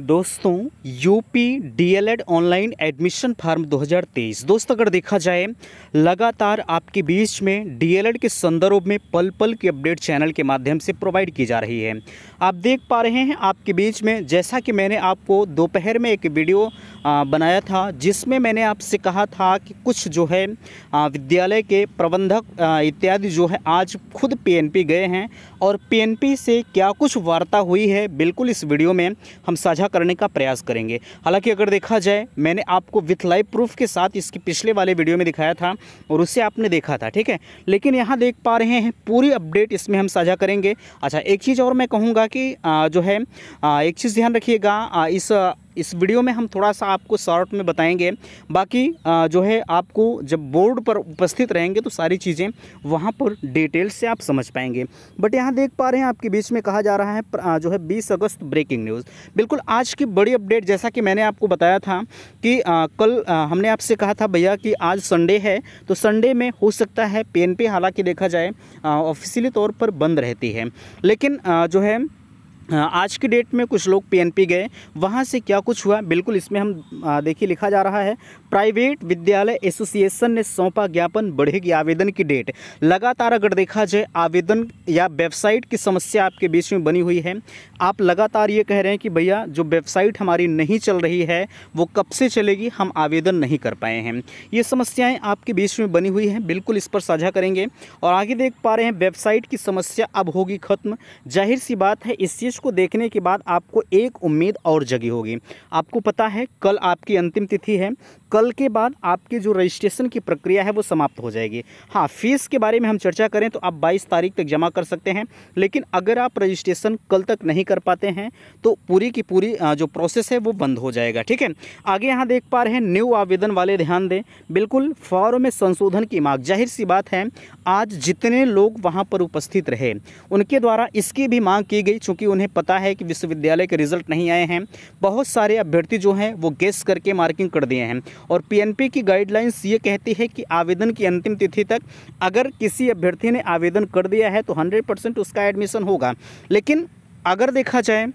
दोस्तों UP DElEd online admission form 2023 दोस्तों अगर देखा जाए लगातार आपके बीच में डीएलएड के संदर्भ में पल पल की अपडेट चैनल के माध्यम से प्रोवाइड की जा रही है आप देख पा रहे हैं आपके बीच में जैसा कि मैंने आपको दोपहर में एक वीडियो बनाया था जिसमें मैंने आपसे कहा था कि कुछ जो है विद्यालय के प्रबंधक इत्यादि जो है आज खुद पी गए हैं और पी से क्या कुछ वार्ता हुई है बिल्कुल इस वीडियो में हम साझा साझा करने का प्रयास करेंगे हालांकि अगर देखा जाए मैंने आपको विथ लाइव प्रूफ के साथ इसके पिछले वाले वीडियो में दिखाया था और उससे आपने देखा था ठीक है लेकिन यहाँ देख पा रहे हैं पूरी अपडेट इसमें हम साझा करेंगे अच्छा एक चीज़ और मैं कहूँगा कि जो है एक चीज़ ध्यान रखिएगा इस इस वीडियो में हम थोड़ा सा आपको शॉर्ट में बताएंगे बाकी जो है आपको जब बोर्ड पर उपस्थित रहेंगे तो सारी चीज़ें वहाँ पर डिटेल से आप समझ पाएंगे बट यहाँ देख पा रहे हैं आपके बीच में कहा जा रहा है जो है बीस अगस्त ब्रेकिंग न्यूज़ बिल्कुल आज की बड़ी अपडेट जैसा कि मैंने आपको बताया था कि कल हमने आपसे कहा था भैया कि आज संडे है तो संडे में हो सकता है पी एन हालांकि देखा जाए ऑफिशियली तौर पर बंद रहती है लेकिन जो है आज की डेट में कुछ लोग पीएनपी गए वहाँ से क्या कुछ हुआ बिल्कुल इसमें हम देखिए लिखा जा रहा है प्राइवेट विद्यालय एसोसिएशन ने सौंपा ज्ञापन बढ़ेगी आवेदन की डेट लगातार अगर देखा जाए आवेदन या वेबसाइट की समस्या आपके बीच में बनी हुई है आप लगातार ये कह रहे हैं कि भैया जो वेबसाइट हमारी नहीं चल रही है वो कब से चलेगी हम आवेदन नहीं कर पाए हैं ये समस्याएँ आपके बीच में बनी हुई हैं बिल्कुल इस पर साझा करेंगे और आगे देख पा रहे हैं वेबसाइट की समस्या अब होगी खत्म जाहिर सी बात है इससे को देखने के बाद आपको एक उम्मीद और जगी होगी आपको पता है कल आपकी अंतिम तिथि है कल के बाद आपकी जो रजिस्ट्रेशन की प्रक्रिया है वो समाप्त हो जाएगी हाँ फीस के बारे में हम चर्चा करें तो आप 22 तारीख तक जमा कर सकते हैं लेकिन अगर आप रजिस्ट्रेशन कल तक नहीं कर पाते हैं तो पूरी की पूरी जो प्रोसेस है वो बंद हो जाएगा ठीक है आगे यहाँ देख पा रहे हैं न्यू आवेदन वाले ध्यान दें बिल्कुल फॉर्म में संशोधन की मांग जाहिर सी बात है आज जितने लोग वहाँ पर उपस्थित रहे उनके द्वारा इसकी भी मांग की गई चूँकि उन्हें उन्हें पता है कि विश्वविद्यालय के रिजल्ट नहीं आए हैं बहुत सारे अभ्यर्थी जो हैं वो गेस करके मार्किंग कर दिए हैं और पीएनपी की गाइडलाइंस ये कहती है कि आवेदन की अंतिम तिथि तक अगर किसी अभ्यर्थी ने आवेदन कर दिया है तो हंड्रेड उसका एडमिशन होगा लेकिन अगर देखा जाए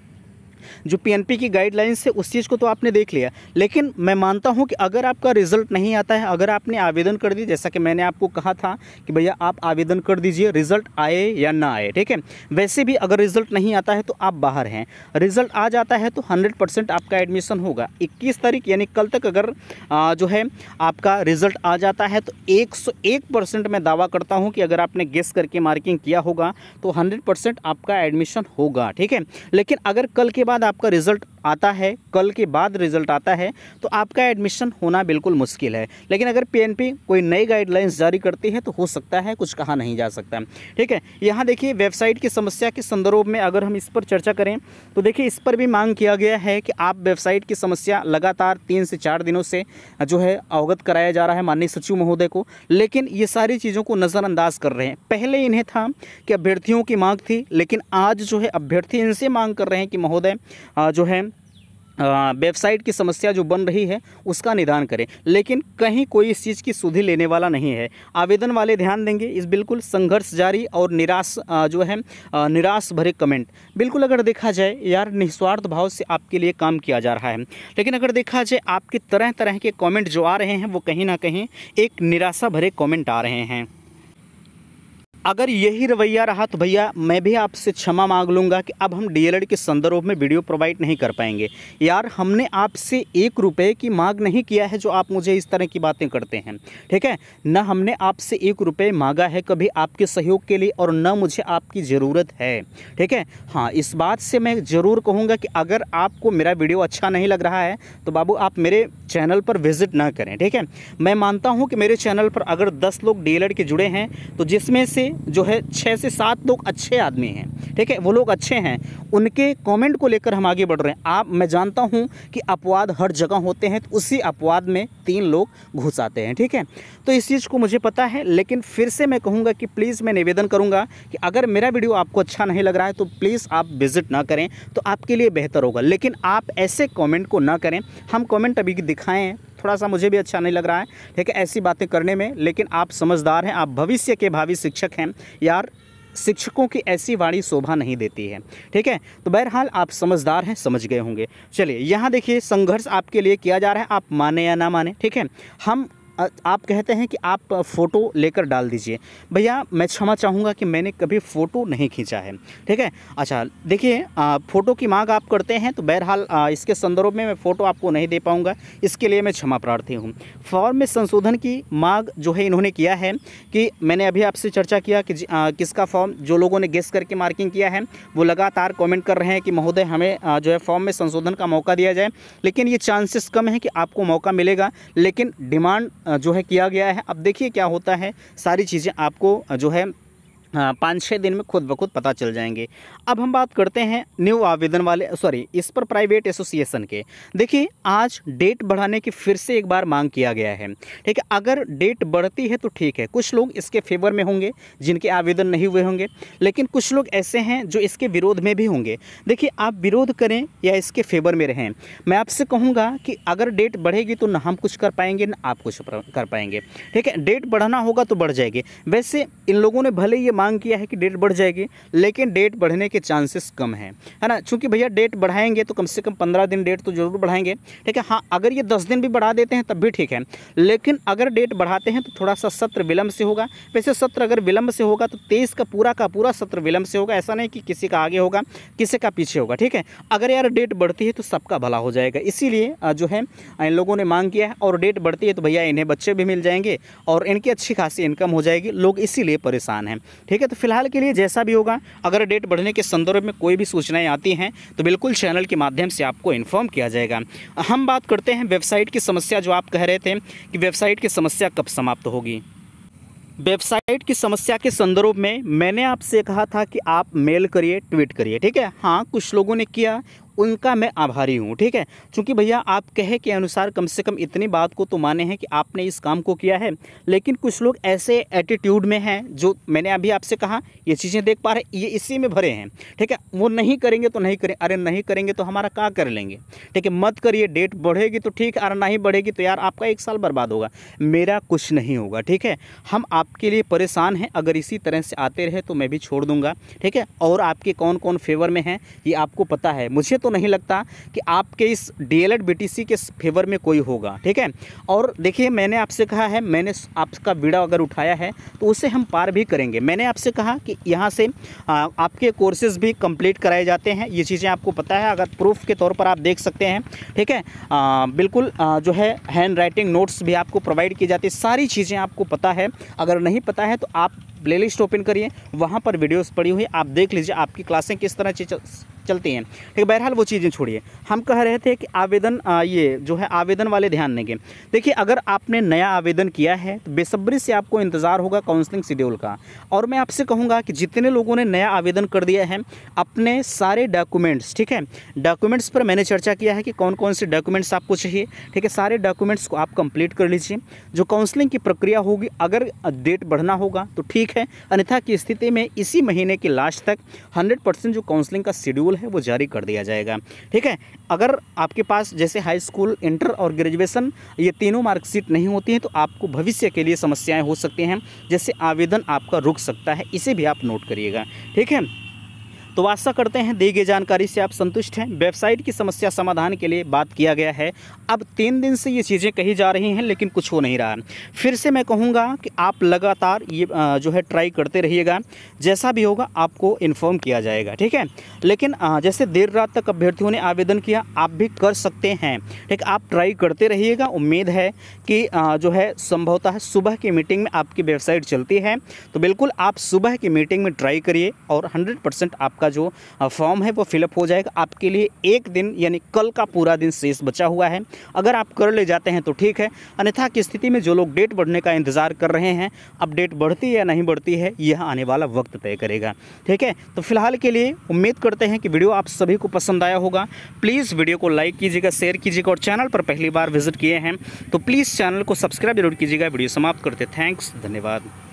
जो पीएनपी की गाइडलाइंस है उस चीज़ को तो आपने देख लिया लेकिन मैं मानता हूँ कि अगर आपका रिजल्ट नहीं आता है अगर आपने आवेदन कर दिया जैसा कि मैंने आपको कहा था कि भैया आप आवेदन कर दीजिए रिजल्ट आए या ना आए ठीक है वैसे भी अगर रिजल्ट नहीं आता है तो आप बाहर हैं रिजल्ट आ जाता है तो हंड्रेड आपका एडमिशन होगा इक्कीस तारीख यानी कल तक अगर आ, जो है आपका रिजल्ट आ जाता है तो एक मैं दावा करता हूँ कि अगर आपने गेस करके मार्किंग किया होगा तो हंड्रेड आपका एडमिशन होगा ठीक है लेकिन अगर कल के बाद आपका रिजल्ट आता है कल के बाद रिजल्ट आता है तो आपका एडमिशन होना बिल्कुल मुश्किल है लेकिन अगर पीएनपी कोई नई गाइडलाइंस जारी करती है तो हो सकता है कुछ कहा नहीं जा सकता ठीक है यहाँ देखिए वेबसाइट की समस्या के संदर्भ में अगर हम इस पर चर्चा करें तो देखिए इस पर भी मांग किया गया है कि आप वेबसाइट की समस्या लगातार तीन से चार दिनों से जो है अवगत कराया जा रहा है माननीय सचिव महोदय को लेकिन ये सारी चीज़ों को नज़रअंदाज कर रहे हैं पहले इन्हें था कि अभ्यर्थियों की मांग थी लेकिन आज जो है अभ्यर्थी इनसे मांग कर रहे हैं कि महोदय जो है वेबसाइट की समस्या जो बन रही है उसका निदान करें लेकिन कहीं कोई इस चीज़ की सुधि लेने वाला नहीं है आवेदन वाले ध्यान देंगे इस बिल्कुल संघर्ष जारी और निराश जो है निराश भरे कमेंट बिल्कुल अगर देखा जाए यार निस्वार्थ भाव से आपके लिए काम किया जा रहा है लेकिन अगर देखा जाए आपके तरह तरह के कॉमेंट जो आ रहे हैं वो कहीं ना कहीं एक निराशा भरे कॉमेंट आ रहे हैं अगर यही रवैया रहा तो भैया मैं भी आपसे क्षमा मांग लूँगा कि अब हम डीएलएड के संदर्भ में वीडियो प्रोवाइड नहीं कर पाएंगे यार हमने आपसे एक रुपये की मांग नहीं किया है जो आप मुझे इस तरह की बातें करते हैं ठीक है ना हमने आपसे एक रुपये मांगा है कभी आपके सहयोग के लिए और न मुझे आपकी ज़रूरत है ठीक है हाँ इस बात से मैं ज़रूर कहूँगा कि अगर आपको मेरा वीडियो अच्छा नहीं लग रहा है तो बाबू आप मेरे चैनल पर विज़िट ना करें ठीक है मैं मानता हूँ कि मेरे चैनल पर अगर दस लोग डी के जुड़े हैं तो जिसमें से जो है छः से सात लोग अच्छे आदमी हैं ठीक है वो लोग अच्छे हैं उनके कमेंट को लेकर हम आगे बढ़ रहे हैं आप मैं जानता हूँ कि अपवाद हर जगह होते हैं तो उसी अपवाद में तीन लोग घुस आते हैं ठीक है तो इस चीज़ को मुझे पता है लेकिन फिर से मैं कहूँगा कि प्लीज़ मैं निवेदन करूँगा कि अगर मेरा वीडियो आपको अच्छा नहीं लग रहा है तो प्लीज़ आप विज़िट ना करें तो आपके लिए बेहतर होगा लेकिन आप ऐसे कॉमेंट को ना करें हम कॉमेंट अभी दिखाएँ थोड़ा सा मुझे भी अच्छा नहीं लग रहा है ठीक है ऐसी बातें करने में लेकिन आप समझदार हैं आप भविष्य के भावी शिक्षक हैं यार शिक्षकों की ऐसी वाणी शोभा नहीं देती है ठीक है तो बहरहाल आप समझदार हैं समझ गए होंगे चलिए यहाँ देखिए संघर्ष आपके लिए किया जा रहा है आप माने या ना माने ठीक है हम आप कहते हैं कि आप फ़ोटो लेकर डाल दीजिए भैया मैं क्षमा चाहूँगा कि मैंने कभी फ़ोटो नहीं खींचा है ठीक है अच्छा देखिए फ़ोटो की मांग आप करते हैं तो बहरहाल इसके संदर्भ में मैं फ़ोटो आपको नहीं दे पाऊँगा इसके लिए मैं क्षमा प्रार्थी हूँ फॉर्म में संशोधन की मांग जो है इन्होंने किया है कि मैंने अभी आपसे चर्चा किया कि आ, किसका फॉर्म जो लोगों ने गेस करके मार्किंग किया है वो लगातार कॉमेंट कर रहे हैं कि महोदय हमें जो है फॉर्म में संशोधन का मौका दिया जाए लेकिन ये चांसेस कम है कि आपको मौका मिलेगा लेकिन डिमांड जो है किया गया है अब देखिए क्या होता है सारी चीज़ें आपको जो है हाँ, पाँच छः दिन में खुद ब खुद पता चल जाएंगे अब हम बात करते हैं न्यू आवेदन वाले सॉरी इस पर प्राइवेट एसोसिएशन के देखिए आज डेट बढ़ाने की फिर से एक बार मांग किया गया है ठीक है अगर डेट बढ़ती है तो ठीक है कुछ लोग इसके फेवर में होंगे जिनके आवेदन नहीं हुए होंगे लेकिन कुछ लोग ऐसे हैं जो इसके विरोध में भी होंगे देखिए आप विरोध करें या इसके फेवर में रहें मैं आपसे कहूँगा कि अगर डेट बढ़ेगी तो ना हम कुछ कर पाएंगे ना आप कुछ कर पाएंगे ठीक है डेट बढ़ाना होगा तो बढ़ जाएगी वैसे इन लोगों ने भले ये मांग किया है कि डेट बढ़ जाएगी लेकिन डेट बढ़ने के चांसेस कम हैं है ना चूँकि भैया डेट बढ़ाएंगे तो कम से कम पंद्रह दिन डेट तो ज़रूर बढ़ाएंगे ठीक है हाँ अगर ये दस दिन भी बढ़ा देते हैं तब भी ठीक है लेकिन अगर डेट बढ़ाते हैं तो थोड़ा सा सत्र विलम्ब से होगा वैसे सत्र अगर विलम्ब से होगा तो तेईस का पूरा का पूरा सत्र विलंब से होगा ऐसा नहीं कि किसी का आगे होगा किसी का पीछे होगा ठीक है अगर यार डेट बढ़ती है तो सबका भला हो जाएगा इसीलिए जो है इन लोगों ने मांग किया है और डेट बढ़ती है तो भैया इन्हें बच्चे भी मिल जाएंगे और इनकी अच्छी खासी इनकम हो जाएगी लोग इसीलिए परेशान हैं ठीक है तो फिलहाल के लिए जैसा भी होगा अगर डेट बढ़ने के संदर्भ में कोई भी सूचनाएँ आती हैं तो बिल्कुल चैनल के माध्यम से आपको इन्फॉर्म किया जाएगा हम बात करते हैं वेबसाइट की समस्या जो आप कह रहे थे कि वेबसाइट की समस्या कब समाप्त होगी वेबसाइट की समस्या के संदर्भ में मैंने आपसे कहा था कि आप मेल करिए ट्वीट करिए ठीक है हाँ कुछ लोगों ने किया उनका मैं आभारी हूँ ठीक है चूँकि भैया आप कहे के अनुसार कम से कम इतनी बात को तो माने हैं कि आपने इस काम को किया है लेकिन कुछ लोग ऐसे एटीट्यूड में हैं जो मैंने अभी आपसे कहा ये चीज़ें देख पा रहे ये इसी में भरे हैं ठीक है वो नहीं करेंगे तो नहीं करें अरे नहीं करेंगे तो हमारा क्या कर लेंगे ठीक है मत करिए डेट बढ़ेगी तो ठीक अरे नहीं बढ़ेगी तो यार आपका एक साल बर्बाद होगा मेरा कुछ नहीं होगा ठीक है हम आपके लिए परेशान हैं अगर इसी तरह से आते रहे तो मैं भी छोड़ दूंगा ठीक है और आपके कौन कौन फेवर में हैं ये आपको पता है मुझे तो तो नहीं लगता कि आपके इस डी एल के फेवर में कोई होगा ठीक है और देखिए मैंने आपसे कहा है मैंने आपका बीड़ा अगर उठाया है तो उसे हम पार भी करेंगे मैंने आपसे कहा कि यहाँ से आपके कोर्सेज भी कंप्लीट कराए जाते हैं ये चीज़ें आपको पता है अगर प्रूफ के तौर पर आप देख सकते हैं ठीक है आ, बिल्कुल आ, जो है हैंड राइटिंग नोट्स भी आपको प्रोवाइड की जाती है सारी चीज़ें आपको पता है अगर नहीं पता है तो आप प्लेलिस्ट ओपन करिए वहाँ पर वीडियोस पड़ी हुई आप देख लीजिए आपकी क्लासें किस तरह चलती हैं ठीक है बहरहाल वो चीज़ें छोड़िए हम कह रहे थे कि आवेदन ये जो है आवेदन वाले ध्यान देंगे देखिए अगर आपने नया आवेदन किया है तो बेसब्री से आपको इंतज़ार होगा काउंसलिंग शेड्यूल का और मैं आपसे कहूँगा कि जितने लोगों ने नया आवेदन कर दिया है अपने सारे डॉक्यूमेंट्स ठीक है डॉक्यूमेंट्स पर मैंने चर्चा किया है कि कौन कौन से डॉक्यूमेंट्स आपको चाहिए ठीक है सारे डॉक्यूमेंट्स को आप कंप्लीट कर लीजिए जो काउंसलिंग की प्रक्रिया होगी अगर डेट बढ़ना होगा तो ठीक है है अन्यथा की स्थिति में इसी महीने की लास्ट तक 100 परसेंट जो काउंसलिंग का शेड्यूल है वो जारी कर दिया जाएगा ठीक है अगर आपके पास जैसे हाई स्कूल इंटर और ग्रेजुएसन ये तीनों मार्कशीट नहीं होती हैं तो आपको भविष्य के लिए समस्याएँ हो सकती हैं जैसे आवेदन आपका रुक सकता है इसे भी आप नोट करिएगा ठीक है तो आशा करते हैं दी गई जानकारी से आप संतुष्ट हैं वेबसाइट की समस्या समाधान के लिए बात किया गया है अब तीन दिन से ये चीज़ें कही जा रही हैं लेकिन कुछ हो नहीं रहा फिर से मैं कहूँगा कि आप लगातार ये जो है ट्राई करते रहिएगा जैसा भी होगा आपको इन्फॉर्म किया जाएगा ठीक है लेकिन जैसे देर रात तक अभ्यर्थियों ने आवेदन किया आप भी कर सकते हैं ठीक आप ट्राई करते रहिएगा उम्मीद है कि जो है संभवतः सुबह की मीटिंग में आपकी वेबसाइट चलती है तो बिल्कुल आप सुबह की मीटिंग में ट्राई करिए और हंड्रेड आपका आपका जो फॉर्म है वो फिलअप हो जाएगा आपके लिए एक दिन यानी कल का पूरा दिन शेष बचा हुआ है अगर आप कर ले जाते हैं तो ठीक है अन्यथा की स्थिति में जो लोग डेट बढ़ने का इंतज़ार कर रहे हैं अब डेट बढ़ती है या नहीं बढ़ती है यह आने वाला वक्त तय करेगा ठीक है तो फिलहाल के लिए उम्मीद करते हैं कि वीडियो आप सभी को पसंद आया होगा प्लीज़ वीडियो को लाइक कीजिएगा शेयर कीजिएगा और चैनल पर पहली बार विजिट किए हैं तो प्लीज़ चैनल को सब्सक्राइब जरूर कीजिएगा वीडियो समाप्त करते थैंक्स धन्यवाद